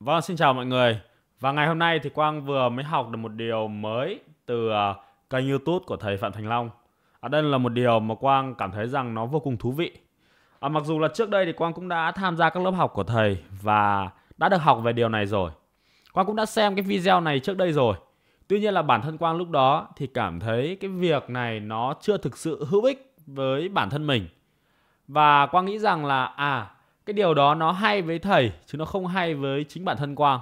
Vâng, xin chào mọi người. Và ngày hôm nay thì Quang vừa mới học được một điều mới từ à, kênh YouTube của thầy Phạm Thành Long. À, đây là một điều mà Quang cảm thấy rằng nó vô cùng thú vị. À, mặc dù là trước đây thì Quang cũng đã tham gia các lớp học của thầy và đã được học về điều này rồi. Quang cũng đã xem cái video này trước đây rồi. Tuy nhiên là bản thân Quang lúc đó thì cảm thấy cái việc này nó chưa thực sự hữu ích với bản thân mình. Và Quang nghĩ rằng là à cái điều đó nó hay với thầy chứ nó không hay với chính bản thân quang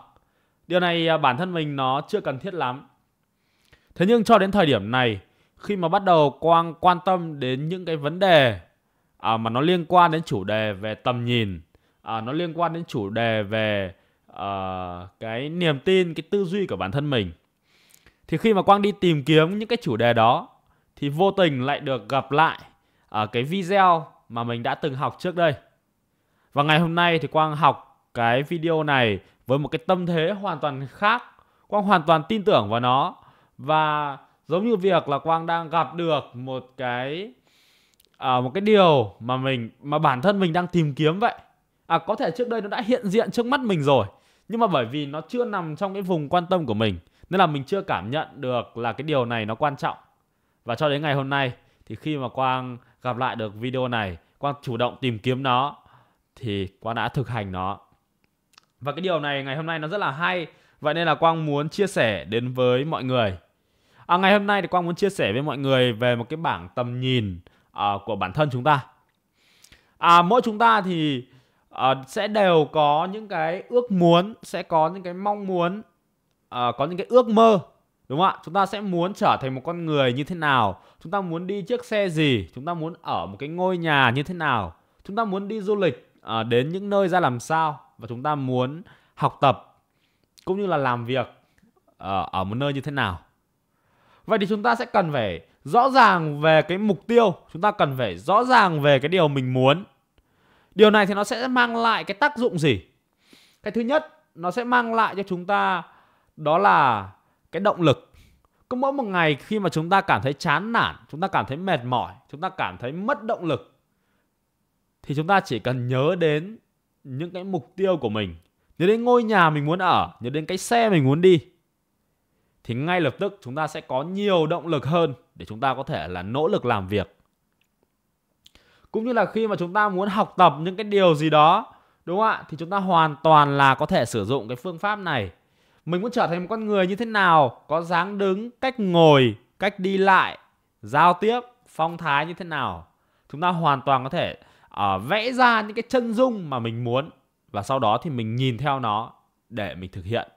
điều này à, bản thân mình nó chưa cần thiết lắm thế nhưng cho đến thời điểm này khi mà bắt đầu quang quan tâm đến những cái vấn đề à, mà nó liên quan đến chủ đề về tầm nhìn à, nó liên quan đến chủ đề về à, cái niềm tin cái tư duy của bản thân mình thì khi mà quang đi tìm kiếm những cái chủ đề đó thì vô tình lại được gặp lại ở à, cái video mà mình đã từng học trước đây và ngày hôm nay thì Quang học cái video này với một cái tâm thế hoàn toàn khác. Quang hoàn toàn tin tưởng vào nó và giống như việc là Quang đang gặp được một cái à, một cái điều mà mình mà bản thân mình đang tìm kiếm vậy. À có thể trước đây nó đã hiện diện trước mắt mình rồi, nhưng mà bởi vì nó chưa nằm trong cái vùng quan tâm của mình nên là mình chưa cảm nhận được là cái điều này nó quan trọng. Và cho đến ngày hôm nay thì khi mà Quang gặp lại được video này, Quang chủ động tìm kiếm nó thì Quang đã thực hành nó. Và cái điều này ngày hôm nay nó rất là hay. Vậy nên là Quang muốn chia sẻ đến với mọi người. À, ngày hôm nay thì Quang muốn chia sẻ với mọi người về một cái bảng tầm nhìn uh, của bản thân chúng ta. À, mỗi chúng ta thì uh, sẽ đều có những cái ước muốn, sẽ có những cái mong muốn, uh, có những cái ước mơ đúng không ạ chúng ta sẽ muốn trở thành một con người như thế nào chúng ta muốn đi chiếc xe gì chúng ta muốn ở một cái ngôi nhà như thế nào chúng ta muốn đi du lịch à, đến những nơi ra làm sao và chúng ta muốn học tập cũng như là làm việc à, ở một nơi như thế nào vậy thì chúng ta sẽ cần phải rõ ràng về cái mục tiêu chúng ta cần phải rõ ràng về cái điều mình muốn điều này thì nó sẽ mang lại cái tác dụng gì cái thứ nhất nó sẽ mang lại cho chúng ta đó là cái động lực cứ mỗi một ngày khi mà chúng ta cảm thấy chán nản chúng ta cảm thấy mệt mỏi chúng ta cảm thấy mất động lực thì chúng ta chỉ cần nhớ đến những cái mục tiêu của mình nhớ đến ngôi nhà mình muốn ở nhớ đến cái xe mình muốn đi thì ngay lập tức chúng ta sẽ có nhiều động lực hơn để chúng ta có thể là nỗ lực làm việc cũng như là khi mà chúng ta muốn học tập những cái điều gì đó đúng không ạ thì chúng ta hoàn toàn là có thể sử dụng cái phương pháp này mình muốn trở thành một con người như thế nào có dáng đứng cách ngồi cách đi lại giao tiếp phong thái như thế nào chúng ta hoàn toàn có thể uh, vẽ ra những cái chân dung mà mình muốn và sau đó thì mình nhìn theo nó để mình thực hiện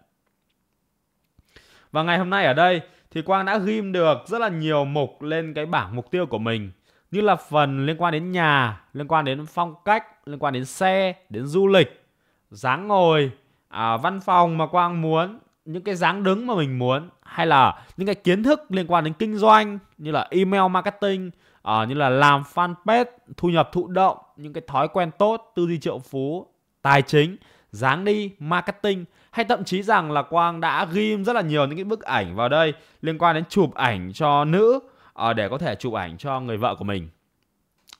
và ngày hôm nay ở đây thì Quang đã ghim được rất là nhiều mục lên cái bảng mục tiêu của mình như là phần liên quan đến nhà, liên quan đến phong cách, liên quan đến xe, đến du lịch, dáng ngồi, à, văn phòng mà Quang muốn, những cái dáng đứng mà mình muốn hay là những cái kiến thức liên quan đến kinh doanh như là email marketing à, như là làm fanpage thu nhập thụ động những cái thói quen tốt tư duy triệu phú tài chính dáng đi marketing hay thậm chí rằng là quang đã ghim rất là nhiều những cái bức ảnh vào đây liên quan đến chụp ảnh cho nữ à, để có thể chụp ảnh cho người vợ của mình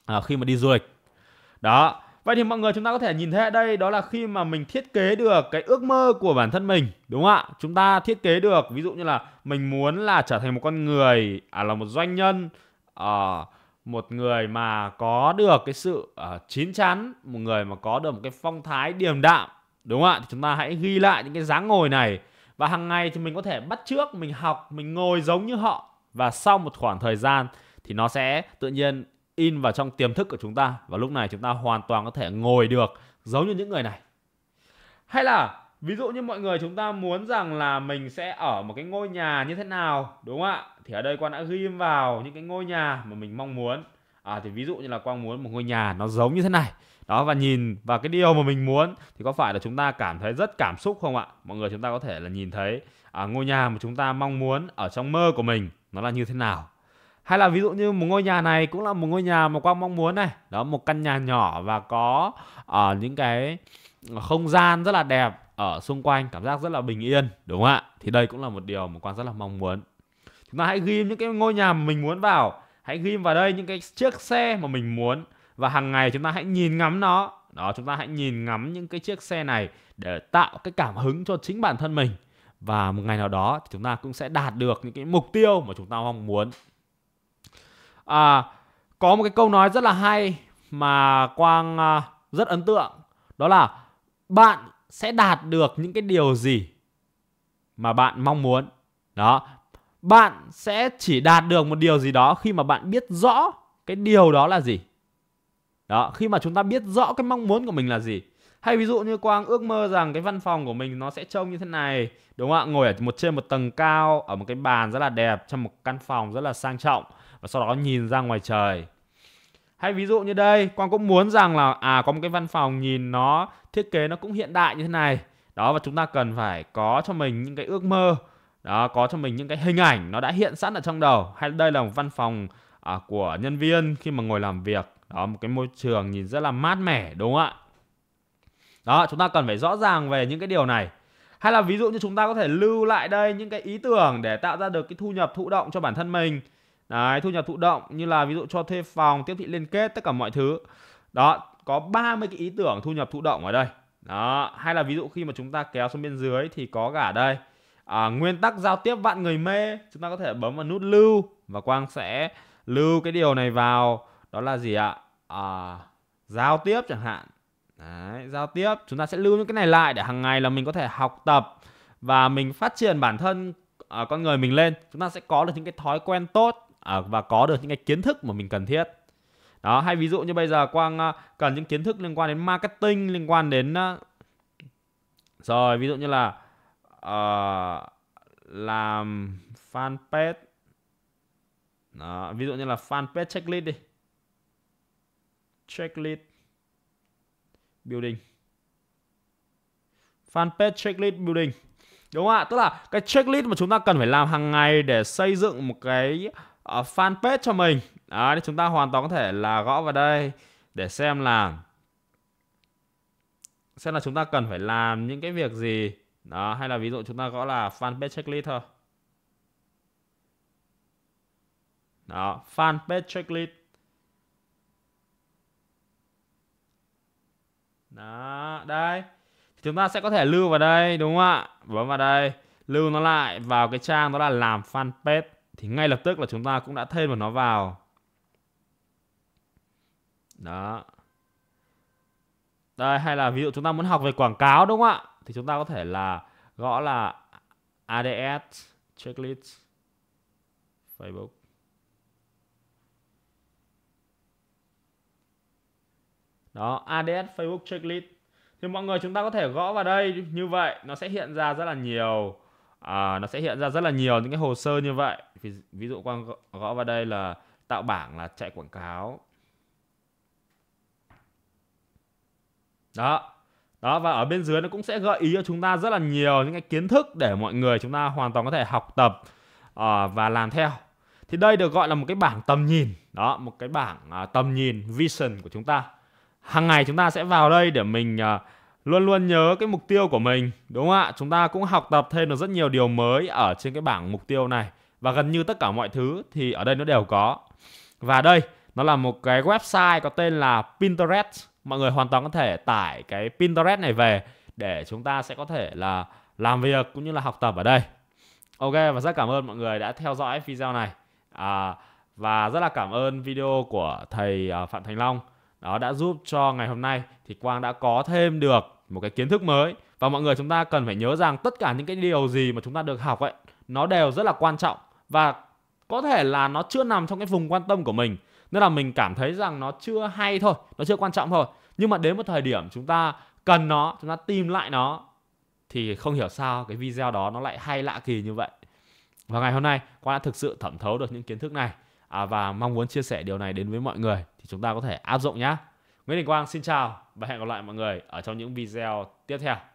à, khi mà đi du lịch đó vậy thì mọi người chúng ta có thể nhìn thấy ở đây đó là khi mà mình thiết kế được cái ước mơ của bản thân mình đúng không ạ chúng ta thiết kế được ví dụ như là mình muốn là trở thành một con người à là một doanh nhân Ờ, một người mà có được cái sự uh, chín chắn một người mà có được một cái phong thái điềm đạm đúng không ạ thì chúng ta hãy ghi lại những cái dáng ngồi này và hàng ngày thì mình có thể bắt trước mình học mình ngồi giống như họ và sau một khoảng thời gian thì nó sẽ tự nhiên in vào trong tiềm thức của chúng ta và lúc này chúng ta hoàn toàn có thể ngồi được giống như những người này hay là ví dụ như mọi người chúng ta muốn rằng là mình sẽ ở một cái ngôi nhà như thế nào đúng không ạ thì ở đây quang đã ghi vào những cái ngôi nhà mà mình mong muốn à, thì ví dụ như là quang muốn một ngôi nhà nó giống như thế này đó và nhìn và cái điều mà mình muốn thì có phải là chúng ta cảm thấy rất cảm xúc không ạ mọi người chúng ta có thể là nhìn thấy à, ngôi nhà mà chúng ta mong muốn ở trong mơ của mình nó là như thế nào hay là ví dụ như một ngôi nhà này cũng là một ngôi nhà mà quang mong muốn này đó một căn nhà nhỏ và có ở à, uh, những cái không gian rất là đẹp ở xung quanh cảm giác rất là bình yên đúng không ạ thì đây cũng là một điều mà quan rất là mong muốn chúng ta hãy ghi những cái ngôi nhà mà mình muốn vào hãy ghi vào đây những cái chiếc xe mà mình muốn và hàng ngày chúng ta hãy nhìn ngắm nó đó chúng ta hãy nhìn ngắm những cái chiếc xe này để tạo cái cảm hứng cho chính bản thân mình và một ngày nào đó thì chúng ta cũng sẽ đạt được những cái mục tiêu mà chúng ta mong muốn à, có một cái câu nói rất là hay mà quang à, rất ấn tượng đó là bạn sẽ đạt được những cái điều gì mà bạn mong muốn đó bạn sẽ chỉ đạt được một điều gì đó khi mà bạn biết rõ cái điều đó là gì đó khi mà chúng ta biết rõ cái mong muốn của mình là gì hay ví dụ như quang ước mơ rằng cái văn phòng của mình nó sẽ trông như thế này đúng không ạ ngồi ở một trên một tầng cao ở một cái bàn rất là đẹp trong một căn phòng rất là sang trọng và sau đó nhìn ra ngoài trời hay ví dụ như đây quang cũng muốn rằng là à có một cái văn phòng nhìn nó thiết kế nó cũng hiện đại như thế này đó và chúng ta cần phải có cho mình những cái ước mơ đó có cho mình những cái hình ảnh nó đã hiện sẵn ở trong đầu hay đây là một văn phòng à, của nhân viên khi mà ngồi làm việc đó một cái môi trường nhìn rất là mát mẻ đúng không ạ đó chúng ta cần phải rõ ràng về những cái điều này hay là ví dụ như chúng ta có thể lưu lại đây những cái ý tưởng để tạo ra được cái thu nhập thụ động cho bản thân mình Đấy, thu nhập thụ động như là ví dụ cho thuê phòng, tiếp thị liên kết, tất cả mọi thứ. Đó, có 30 cái ý tưởng thu nhập thụ động ở đây. Đó, hay là ví dụ khi mà chúng ta kéo xuống bên dưới thì có cả đây. À, nguyên tắc giao tiếp vạn người mê, chúng ta có thể bấm vào nút lưu và Quang sẽ lưu cái điều này vào đó là gì ạ? À, giao tiếp chẳng hạn. Đấy, giao tiếp chúng ta sẽ lưu những cái này lại để hàng ngày là mình có thể học tập và mình phát triển bản thân à, con người mình lên chúng ta sẽ có được những cái thói quen tốt À, và có được những cái kiến thức mà mình cần thiết đó hay ví dụ như bây giờ quang à, cần những kiến thức liên quan đến marketing liên quan đến à, rồi ví dụ như là uh, làm fanpage đó, ví dụ như là fanpage checklist đi checklist building fanpage checklist building đúng không ạ tức là cái checklist mà chúng ta cần phải làm hàng ngày để xây dựng một cái ở ờ, fanpage cho mình Đấy, chúng ta hoàn toàn có thể là gõ vào đây để xem là xem là chúng ta cần phải làm những cái việc gì đó hay là ví dụ chúng ta gõ là fanpage checklist thôi đó fanpage checklist đó đây chúng ta sẽ có thể lưu vào đây đúng không ạ bấm vào đây lưu nó lại vào cái trang đó là làm fanpage thì ngay lập tức là chúng ta cũng đã thêm được nó vào đó đây hay là ví dụ chúng ta muốn học về quảng cáo đúng không ạ thì chúng ta có thể là gõ là ads checklist facebook đó ads facebook checklist thì mọi người chúng ta có thể gõ vào đây như vậy nó sẽ hiện ra rất là nhiều à, nó sẽ hiện ra rất là nhiều những cái hồ sơ như vậy ví, ví dụ quang gõ, vào đây là tạo bảng là chạy quảng cáo đó đó và ở bên dưới nó cũng sẽ gợi ý cho chúng ta rất là nhiều những cái kiến thức để mọi người chúng ta hoàn toàn có thể học tập uh, và làm theo thì đây được gọi là một cái bảng tầm nhìn đó một cái bảng uh, tầm nhìn vision của chúng ta hàng ngày chúng ta sẽ vào đây để mình uh, luôn luôn nhớ cái mục tiêu của mình đúng không ạ chúng ta cũng học tập thêm được rất nhiều điều mới ở trên cái bảng mục tiêu này và gần như tất cả mọi thứ thì ở đây nó đều có và đây nó là một cái website có tên là Pinterest mọi người hoàn toàn có thể tải cái Pinterest này về để chúng ta sẽ có thể là làm việc cũng như là học tập ở đây ok và rất cảm ơn mọi người đã theo dõi video này à, và rất là cảm ơn video của thầy à, Phạm Thành Long đó đã giúp cho ngày hôm nay thì Quang đã có thêm được một cái kiến thức mới và mọi người chúng ta cần phải nhớ rằng tất cả những cái điều gì mà chúng ta được học ấy nó đều rất là quan trọng và có thể là nó chưa nằm trong cái vùng quan tâm của mình nên là mình cảm thấy rằng nó chưa hay thôi nó chưa quan trọng thôi nhưng mà đến một thời điểm chúng ta cần nó chúng ta tìm lại nó thì không hiểu sao cái video đó nó lại hay lạ kỳ như vậy và ngày hôm nay quang đã thực sự thẩm thấu được những kiến thức này à, và mong muốn chia sẻ điều này đến với mọi người thì chúng ta có thể áp dụng nhé. Nguyễn Đình Quang xin chào và hẹn gặp lại mọi người ở trong những video tiếp theo.